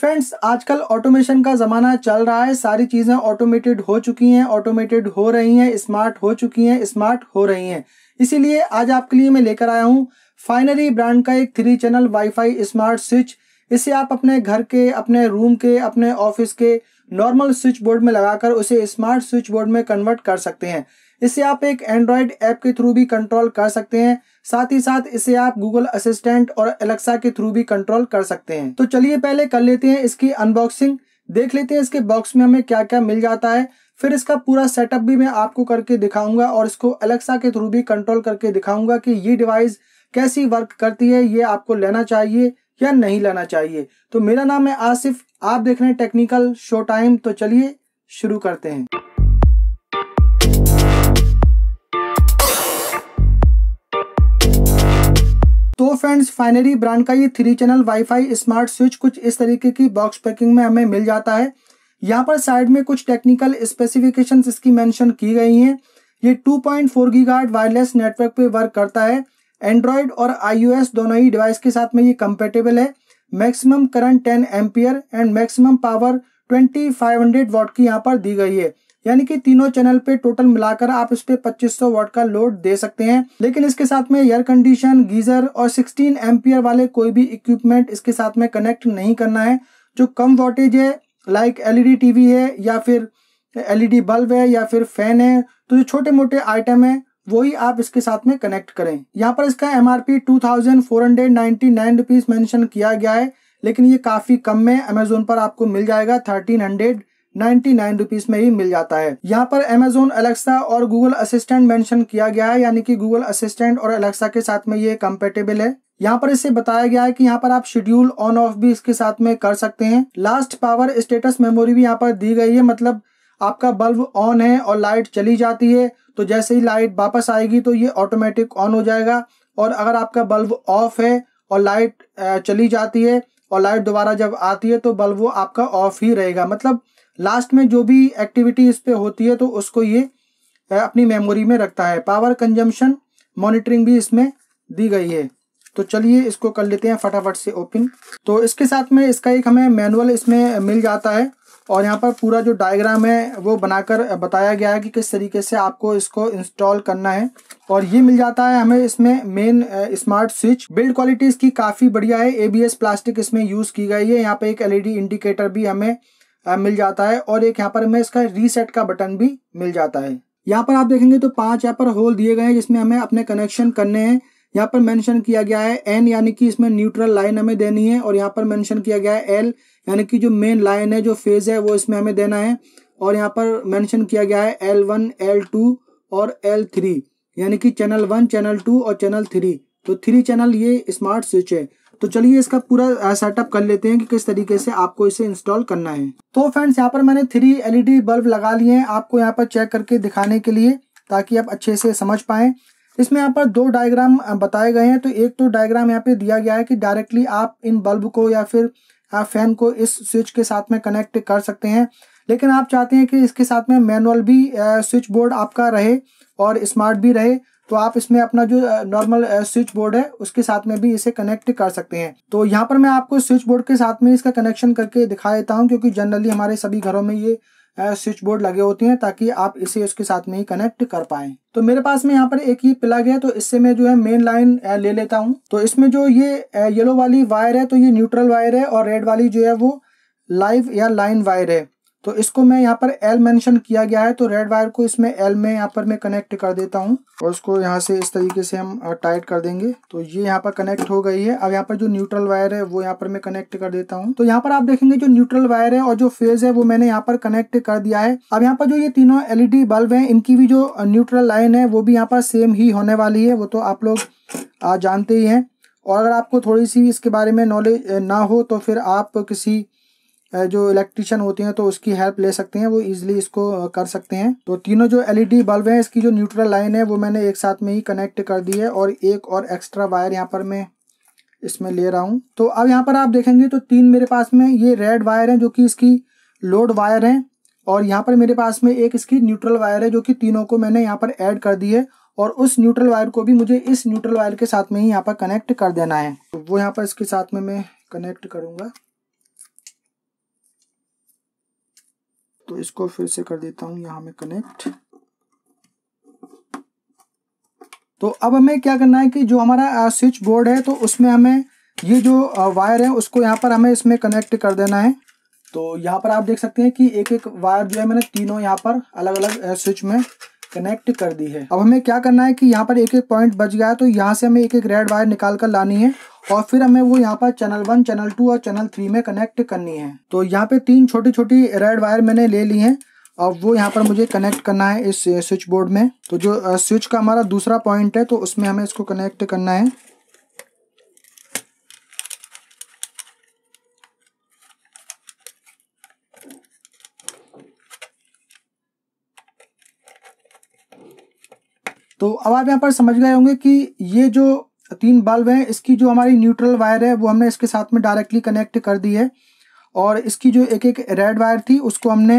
friends आजकल automation का ज़माना चल रहा है सारी चीज़ें ऑटोमेटेड हो चुकी हैं ऑटोमेटेड हो रही हैं स्मार्ट हो चुकी हैं स्मार्ट हो रही हैं इसीलिए आज आपके लिए मैं लेकर आया हूँ फाइनरी ब्रांड का एक three channel wifi smart switch इसे आप अपने घर के अपने रूम के अपने ऑफिस के नॉर्मल स्विच बोर्ड में लगाकर उसे स्मार्ट स्विच बोर्ड में कन्वर्ट कर सकते हैं इसे आप एक एंड्रॉयड ऐप के थ्रू भी कंट्रोल कर सकते हैं साथ ही साथ इसे आप गूगल असिस्टेंट और एलेक्सा के थ्रू भी कंट्रोल कर सकते हैं तो चलिए पहले कर लेते हैं इसकी अनबॉक्सिंग देख लेते हैं इसके बॉक्स में हमें क्या क्या मिल जाता है फिर इसका पूरा सेटअप भी मैं आपको करके दिखाऊंगा और इसको अलेक्सा के थ्रू भी कंट्रोल करके दिखाऊंगा कि ये डिवाइस कैसी वर्क करती है ये आपको लेना चाहिए या नहीं लेना चाहिए तो मेरा नाम है आसिफ आप देख रहे हैं टेक्निकल शो टाइम तो चलिए शुरू करते हैं फ्रेंड्स फाइनली ब्रांड का ये three channel wifi smart switch कुछ इस तरीके की बॉक्स पैकिंग में हमें मिल जाता है यहाँ पर साइड में कुछ टेक्निकल स्पेसिफिकेशन इसकी मैंशन की गई हैं ये 2.4 पॉइंट वायरलेस नेटवर्क पे वर्क करता है एंड्रॉयड और आईओएस दोनों ही डिवाइस के साथ में ये कंपेटेबल है maximum current 10 ampere and maximum power 2500 watt की यहाँ पर दी गई है यानी कि तीनों चैनल पे टोटल मिलाकर आप इस पे 2500 वाट का लोड दे सकते हैं लेकिन इसके साथ में एयर कंडीशन गीजर और 16 एम्पियर वाले कोई भी इक्विपमेंट इसके साथ में कनेक्ट नहीं करना है जो कम वोल्टेज है लाइक एलईडी टीवी है या फिर एलईडी बल्ब e है या फिर फैन है तो जो छोटे मोटे आइटम है वही आप इसके साथ में कनेक्ट करें यहाँ पर इसका M R P two thousand four hundred ninety nine rupees mention किया गया है लेकिन ये काफ़ी कम में अमेजोन पर आपको मिल जाएगा thirteen hundred ninety nine rupees में ही मिल जाता है यहाँ पर अमेजोन अलेक्सा और गूगल असिस्टेंट मेंशन किया गया है यानी कि गूगल असिस्टेंट और अलेक्सा के साथ में ये कम्पेटेबल है यहाँ पर इसे बताया गया है कि यहाँ पर आप शेड्यूल ऑन ऑफ भी इसके साथ में कर सकते हैं लास्ट पावर स्टेटस मेमोरी भी यहाँ पर दी गई है मतलब आपका बल्ब ऑन है और लाइट चली जाती है तो जैसे ही लाइट वापस आएगी तो ये ऑटोमेटिक ऑन हो जाएगा और अगर आपका बल्ब ऑफ है और लाइट चली जाती है और लाइट दोबारा जब आती है तो बल्ब वो आपका ऑफ ही रहेगा मतलब लास्ट में जो भी एक्टिविटी इस पर होती है तो उसको ये अपनी मेमोरी में रखता है पावर कंजम्पशन मॉनिटरिंग भी इसमें दी गई है तो चलिए इसको कर लेते हैं फटाफट से ओपन तो इसके साथ में इसका एक हमें मैनुअल इसमें मिल जाता है और यहाँ पर पूरा जो डायग्राम है वो बनाकर बताया गया है कि किस तरीके से आपको इसको इंस्टॉल करना है और ये मिल जाता है हमें इसमें main smart switch build quality इसकी काफ़ी बढ़िया है एबीएस प्लास्टिक इसमें यूज़ की गई है यहाँ पे एक एलईडी इंडिकेटर e भी हमें मिल जाता है और एक यहाँ पर हमें इसका रीसेट का बटन भी मिल जाता है यहाँ पर आप देखेंगे तो पांच यहाँ पर होल दिए गए हैं जिसमें हमें अपने कनेक्शन करने हैं यहाँ पर मेंशन किया गया है एन यानी कि इसमें न्यूट्रल लाइन हमें देनी है और यहाँ पर मेंशन किया गया है एल यानी कि जो मेन लाइन है जो फेज है वो इसमें हमें देना है और यहाँ पर मेंशन किया गया है एल वन एल टू और एल थ्री यानी कि चैनल वन चैनल टू और चैनल थ्री तो थ्री चैनल ये स्मार्ट स्विच है तो चलिए इसका पूरा सेटअप कर लेते हैं कि किस तरीके से आपको इसे इंस्टॉल करना है तो फ्रेंड्स यहाँ पर मैंने थ्री एलईडी बल्ब लगा लिए हैं आपको यहाँ पर चेक करके दिखाने के लिए ताकि आप अच्छे से समझ पाएं इसमें यहाँ पर दो डायग्राम बताए गए हैं तो एक तो डायग्राम यहाँ पे दिया गया है कि डायरेक्टली आप इन बल्ब को या फिर फैन को इस स्विच के साथ में कनेक्ट कर सकते हैं लेकिन आप चाहते हैं कि इसके साथ में मैनुअल भी स्विच बोर्ड आपका रहे और स्मार्ट भी रहे तो आप इसमें अपना जो नॉर्मल स्विच बोर्ड है उसके साथ में भी इसे कनेक्ट कर सकते हैं तो यहाँ पर मैं आपको स्विच बोर्ड के साथ में इसका कनेक्शन करके दिखा देता हूँ क्योंकि जनरली हमारे सभी घरों में ये स्विच बोर्ड लगे होते हैं ताकि आप इसे उसके साथ में ही कनेक्ट कर पाए तो मेरे पास में यहाँ पर एक ही प्लग है तो इससे मैं जो है मेन लाइन ले लेता हूँ तो इसमें जो ये येलो वाली वायर है तो ये न्यूट्रल वायर है और रेड वाली जो है वो लाइव या लाइन वायर है तो इसको मैं यहाँ पर एल मेंशन किया गया है तो रेड वायर को इसमें एल में यहाँ पर मैं कनेक्ट कर देता हूँ और इसको यहाँ से इस तरीके से हम टाइट कर देंगे तो ये यहाँ पर कनेक्ट हो गई है अब यहाँ पर जो न्यूट्रल वायर है वो यहाँ पर मैं कनेक्ट कर देता हूँ तो यहाँ पर आप देखेंगे जो न्यूट्रल वायर है और जो फेज है वो मैंने यहाँ पर कनेक्ट कर दिया है अब यहाँ पर जो ये तीनों एलईडी बल्ब है इनकी भी जो न्यूट्रल लाइन है वो भी यहाँ पर सेम ही होने वाली है वो तो आप लोग जानते ही है और अगर आपको थोड़ी सी इसके बारे में नॉलेज ना हो तो फिर आप किसी जो इलेक्ट्रिशियन होते हैं तो उसकी हेल्प ले सकते हैं वो ईजिली इसको कर सकते हैं तो तीनों जो एलईडी बल्ब हैं इसकी जो न्यूट्रल लाइन है वो मैंने एक साथ में ही कनेक्ट कर दी है और एक और एक्स्ट्रा वायर यहाँ पर मैं इसमें ले रहा हूँ तो अब यहाँ पर आप देखेंगे तो तीन मेरे पास में ये रेड वायर हैं जो कि इसकी लोड वायर हैं और यहाँ पर मेरे पास में एक इसकी न्यूट्रल वायर है जो कि तीनों को मैंने यहाँ पर ऐड कर दी है और उस न्यूट्रल वायर को भी मुझे इस न्यूट्रल वायर के साथ में ही यहाँ पर कनेक्ट कर देना है तो वो यहाँ पर इसके साथ में मैं कनेक्ट करूँगा तो इसको फिर से कर देता हूं यहां में कनेक्ट तो अब हमें क्या करना है कि जो हमारा स्विच बोर्ड है तो उसमें हमें ये जो वायर है उसको यहाँ पर हमें इसमें कनेक्ट कर देना है तो यहाँ पर आप देख सकते हैं कि एक एक वायर जो है मैंने तीनों यहाँ पर अलग अलग स्विच में कनेक्ट कर दी है अब हमें क्या करना है कि यहाँ पर एक एक पॉइंट बच गया है तो यहाँ से हमें एक एक रेड वायर निकाल कर लानी है और फिर हमें वो यहाँ पर चैनल वन चैनल टू और चैनल थ्री में कनेक्ट करनी है तो यहाँ पे तीन छोटी छोटी रेड वायर मैंने ले ली हैं और वो यहाँ पर मुझे कनेक्ट करना है इस स्विच बोर्ड में तो जो स्विच का हमारा दूसरा पॉइंट है तो उसमें हमें इसको कनेक्ट करना है तो अब आप यहाँ पर समझ गए होंगे कि ये जो तो तीन बल्ब हैं इसकी जो हमारी न्यूट्रल वायर है वो हमने इसके साथ में डायरेक्टली कनेक्ट कर दी है और इसकी जो एक एक रेड वायर थी उसको हमने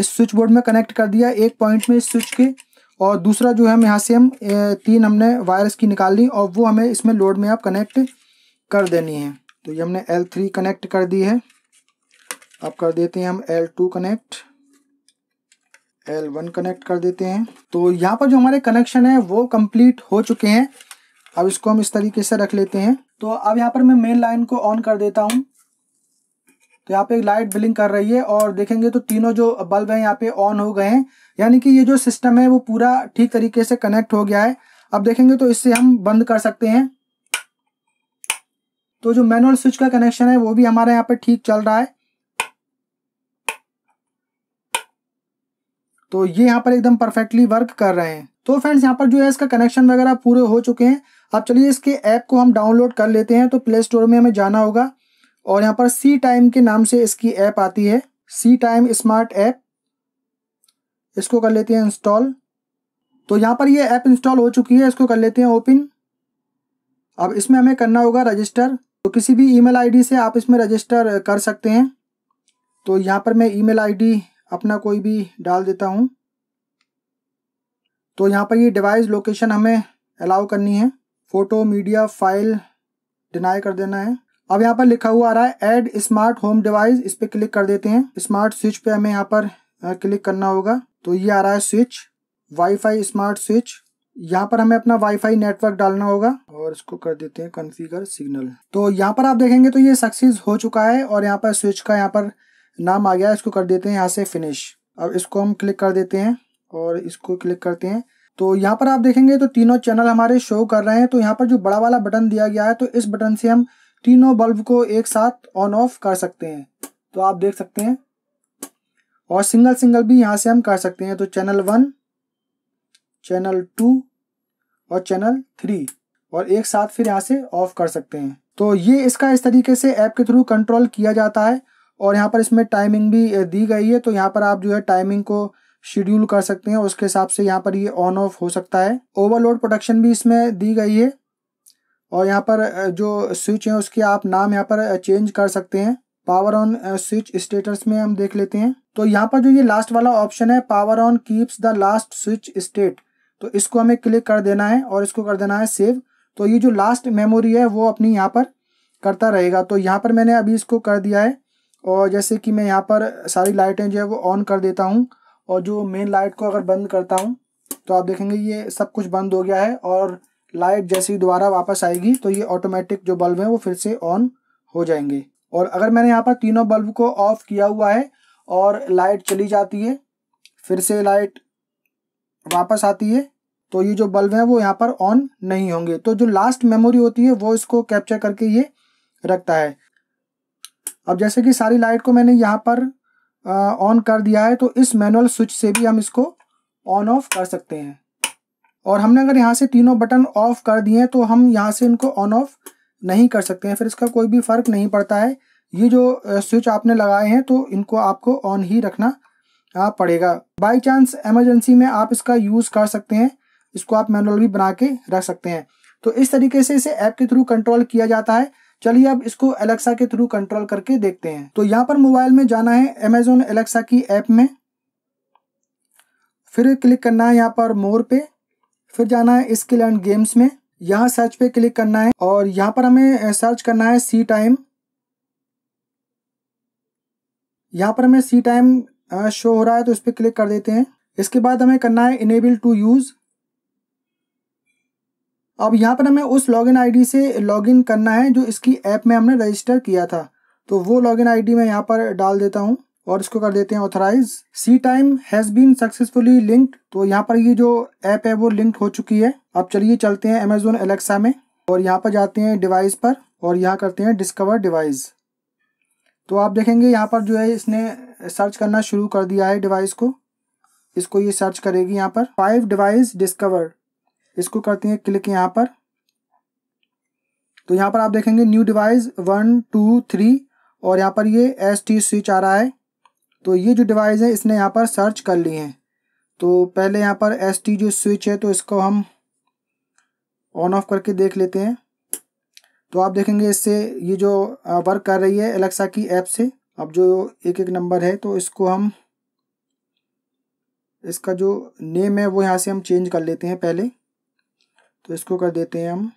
इस स्विच बोर्ड में कनेक्ट कर दिया एक पॉइंट में इस स्विच के और दूसरा जो है हम यहाँ से हम तीन हमने वायर की निकाल ली और वो हमें इसमें लोड में आप कनेक्ट कर देनी है तो ये हमने एल थ्री कनेक्ट कर दी है अब कर देते हैं हम L two connect L one connect कर देते हैं तो यहाँ पर जो हमारे कनेक्शन है वो कंप्लीट हो चुके हैं अब इसको हम इस तरीके से रख लेते हैं तो अब यहाँ पर मैं मेन लाइन को ऑन कर देता हूँ तो यहाँ पे लाइट बिलिंग कर रही है और देखेंगे तो तीनों जो बल्ब हैं यहाँ पे ऑन हो गए हैं यानी कि ये जो सिस्टम है वो पूरा ठीक तरीके से कनेक्ट हो गया है अब देखेंगे तो इससे हम बंद कर सकते हैं तो जो मैनुअल स्विच का कनेक्शन है वो भी हमारे यहाँ पे ठीक चल रहा है तो ये यहाँ पर एकदम परफेक्टली वर्क कर रहे हैं तो फ्रेंड्स यहाँ पर जो है इसका कनेक्शन वगैरह पूरे हो चुके हैं अब चलिए इसके ऐप को हम डाउनलोड कर लेते हैं तो प्ले स्टोर में हमें जाना होगा और यहाँ पर सी टाइम के नाम से इसकी ऐप आती है सी टाइम स्मार्ट ऐप इसको कर लेते हैं इंस्टॉल तो यहाँ पर ये ऐप इंस्टॉल हो चुकी है इसको कर लेते हैं ओपन अब इसमें हमें करना होगा रजिस्टर तो किसी भी ईमेल आईडी से आप इसमें रजिस्टर कर सकते हैं तो यहाँ पर मैं ईमेल आईडी अपना कोई भी डाल देता हूँ तो यहाँ पर ये डिवाइस लोकेशन हमें अलाउ करनी है फोटो मीडिया फाइल डिनाई कर देना है अब यहाँ पर लिखा हुआ आ रहा है एड स्मार्ट होम डिवाइस इस पर क्लिक कर देते हैं स्मार्ट स्विच पे हमें यहाँ पर क्लिक करना होगा तो ये आ रहा है स्विच वाईफाई स्मार्ट स्विच यहाँ पर हमें अपना वाईफाई नेटवर्क डालना होगा और इसको कर देते हैं कॉन्फ़िगर सिग्नल तो यहाँ पर आप देखेंगे तो ये सक्सेस हो चुका है और यहाँ पर स्विच का यहाँ पर नाम आ गया है इसको कर देते हैं यहाँ से फिनिश अब इसको हम क्लिक कर देते हैं और इसको क्लिक करते हैं तो यहाँ पर आप देखेंगे तो तीनों चैनल हमारे शो कर रहे हैं तो यहाँ पर जो बड़ा वाला बटन दिया गया है तो इस बटन से हम तीनों बल्ब को एक साथ ऑन ऑफ कर सकते हैं तो आप देख सकते हैं और सिंगल सिंगल भी यहाँ से हम कर सकते हैं तो चैनल वन चैनल टू और चैनल थ्री और एक साथ फिर यहाँ से ऑफ कर सकते हैं तो ये इसका इस तरीके से ऐप के थ्रू कंट्रोल किया जाता है और यहाँ पर इसमें टाइमिंग भी दी गई है तो यहाँ पर आप जो है टाइमिंग को शेड्यूल कर सकते हैं उसके हिसाब से यहाँ पर ये ऑन ऑफ हो सकता है ओवरलोड प्रोटेक्शन भी इसमें दी गई है और यहाँ पर जो स्विच है उसके आप नाम यहाँ पर चेंज कर सकते हैं पावर ऑन स्विच स्टेटस में हम देख लेते हैं तो यहाँ पर जो ये लास्ट वाला ऑप्शन है power on keeps the last switch state तो इसको हमें क्लिक कर देना है और इसको कर देना है सेव तो ये जो लास्ट मेमोरी है वो अपनी यहाँ पर करता रहेगा तो यहाँ पर मैंने अभी इसको कर दिया है और जैसे कि मैं यहाँ पर सारी लाइटें जो है वो ऑन कर देता हूँ और जो मेन लाइट को अगर बंद करता हूँ तो आप देखेंगे ये सब कुछ बंद हो गया है और लाइट जैसे ही दोबारा वापस आएगी तो ये ऑटोमेटिक जो बल्ब है वो फिर से ऑन हो जाएंगे और अगर मैंने यहाँ पर तीनों बल्ब को ऑफ किया हुआ है और लाइट चली जाती है फिर से लाइट वापस आती है तो ये जो बल्ब है वो यहाँ पर ऑन नहीं होंगे तो जो लास्ट मेमोरी होती है वो इसको कैप्चर करके ये रखता है अब जैसे कि सारी लाइट को मैंने यहाँ पर ऑन कर दिया है तो इस मैनुअल स्विच से भी हम इसको ऑन ऑफ कर सकते हैं और हमने अगर यहाँ से तीनों बटन ऑफ कर दिए हैं तो हम यहाँ से इनको ऑन ऑफ नहीं कर सकते हैं फिर इसका कोई भी फर्क नहीं पड़ता है ये जो स्विच आपने लगाए हैं तो इनको आपको ऑन ही रखना पड़ेगा बाई चांस एमरजेंसी में आप इसका यूज़ कर सकते हैं इसको आप मैनुअल भी बना के रख सकते हैं तो इस तरीके से इसे ऐप के थ्रू कंट्रोल किया जाता है चलिए अब इसको एलेक्सा के थ्रू कंट्रोल करके देखते हैं तो यहाँ पर मोबाइल में जाना है अमेजोन एलेक्सा की ऐप में फिर क्लिक करना है यहाँ पर मोर पे फिर जाना है स्किल एंड गेम्स में यहाँ सर्च पे क्लिक करना है और यहाँ पर हमें सर्च करना है सी टाइम यहाँ पर हमें सी टाइम शो हो रहा है तो इस पर क्लिक कर देते हैं इसके बाद हमें करना है इनेबल टू यूज़ अब यहाँ पर हमें उस लॉगिन आईडी से लॉगिन करना है जो इसकी ऐप में हमने रजिस्टर किया था तो वो लॉगिन आईडी मैं यहाँ पर डाल देता हूँ और इसको कर देते हैं authorise see time has been successfully linked तो यहाँ पर ये जो ऐप है वो लिंक्ड हो चुकी है अब चलिए चलते हैं अमेजोन एलेक्सा में और यहाँ पर जाते हैं डिवाइस पर और यहाँ करते हैं डिस्कवर डिवाइस तो आप देखेंगे यहाँ पर जो है इसने सर्च करना शुरू कर दिया है डिवाइस को इसको ये सर्च करेगी यहाँ पर फाइव डिवाइस डिस्कवर इसको करते हैं क्लिक यहाँ पर तो यहाँ पर आप देखेंगे new device one two three और यहाँ पर ये एस टी स्विच आ रहा है तो ये जो डिवाइस है इसने यहाँ पर सर्च कर ली है तो पहले यहाँ पर एस टी जो स्विच है तो इसको हम ऑन ऑफ करके देख लेते हैं तो आप देखेंगे इससे ये जो वर्क कर रही है एलेक्सा की ऐप से अब जो एक एक नंबर है तो इसको हम इसका जो नेम है वो यहाँ से हम चेंज कर लेते हैं पहले तो इसको कर देते हैं हम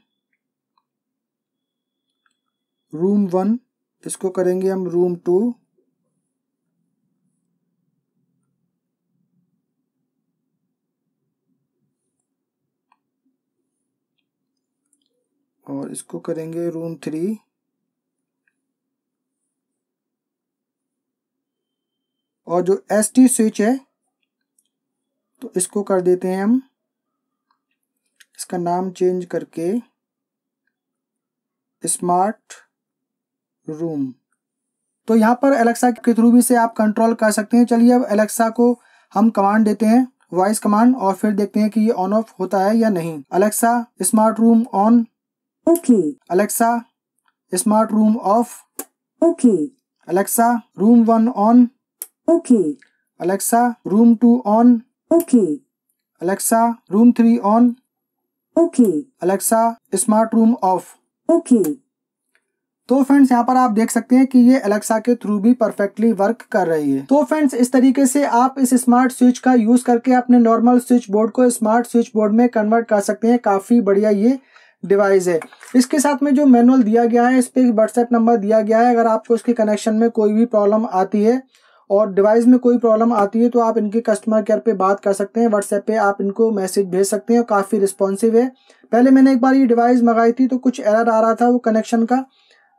रूम वन इसको करेंगे हम रूम टू और इसको करेंगे रूम थ्री और जो एस टी स्विच है तो इसको कर देते हैं हम इसका नाम चेंज करके स्मार्ट रूम तो यहाँ पर एलेक्सा के थ्रू भी से आप कंट्रोल कर सकते हैं चलिए अब एलेक्सा को हम कमांड देते हैं वॉइस कमांड और फिर देखते हैं कि ये ऑन ऑफ होता है या नहीं Alexa smart room on okay Alexa smart room off okay Alexa room one on okay Alexa room two on okay Alexa room three on okay Alexa smart room off okay तो friends यहाँ पर आप देख सकते हैं कि ये Alexa के थ्रू भी परफेक्टली वर्क कर रही है तो फ्रेंड्स इस तरीके से आप इस स्मार्ट स्विच का यूज करके अपने नॉर्मल स्विच बोर्ड को स्मार्ट स्विच बोर्ड में कन्वर्ट कर सकते हैं काफी बढ़िया ये डिवाइस है इसके साथ में जो मैनुअल दिया गया है इस पर व्हाट्सएप नंबर दिया गया है अगर आपको इसके कनेक्शन में कोई भी प्रॉब्लम आती है और डिवाइस में कोई प्रॉब्लम आती है तो आप इनके कस्टमर केयर पे बात कर सकते हैं व्हाट्सएप पे आप इनको मैसेज भेज सकते हैं और काफ़ी रिस्पॉन्सिव है पहले मैंने एक बार ये डिवाइस मंगाई थी तो कुछ एरर आ रहा था वो कनेक्शन का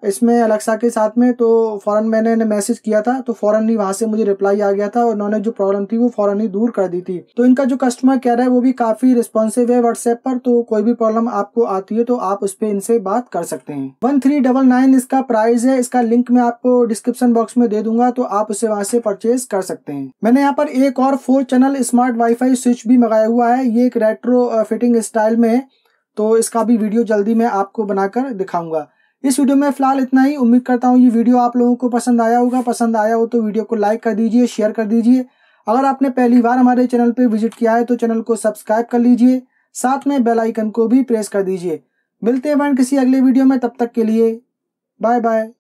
इसमें अलेक्सा के साथ में तो फ़ौरन मैंने मैसेज किया था तो फ़ौरन ही वहाँ से मुझे रिप्लाई आ गया था और उन्होंने जो प्रॉब्लम थी वो फ़ौरन ही दूर कर दी थी तो इनका जो कस्टमर केयर है वो भी काफ़ी रिस्पॉन्सिव है व्हाट्सएप पर तो कोई भी प्रॉब्लम आपको आती है तो आप उस पर इनसे बात कर सकते हैं वन थ्री डबल नाइन इसका प्राइस है इसका लिंक मैं आपको डिस्क्रिप्शन बॉक्स में दे दूंगा तो आप उसे वहाँ से परचेज कर सकते हैं मैंने यहाँ पर एक और four channel smart wifi switch भी मंगाया हुआ है ये एक रेट्रो फिटिंग स्टाइल में है तो इसका भी वीडियो जल्दी मैं आपको बनाकर दिखाऊंगा इस वीडियो में फिलहाल इतना ही उम्मीद करता हूँ ये वीडियो आप लोगों को पसंद आया होगा पसंद आया हो तो वीडियो को लाइक कर दीजिए शेयर कर दीजिए अगर आपने पहली बार हमारे चैनल पर विजिट किया है तो चैनल को सब्सक्राइब कर लीजिए साथ में बेल आइकन को भी प्रेस कर दीजिए मिलते हैं किसी अगले वीडियो में तब तक के लिए बाय बाय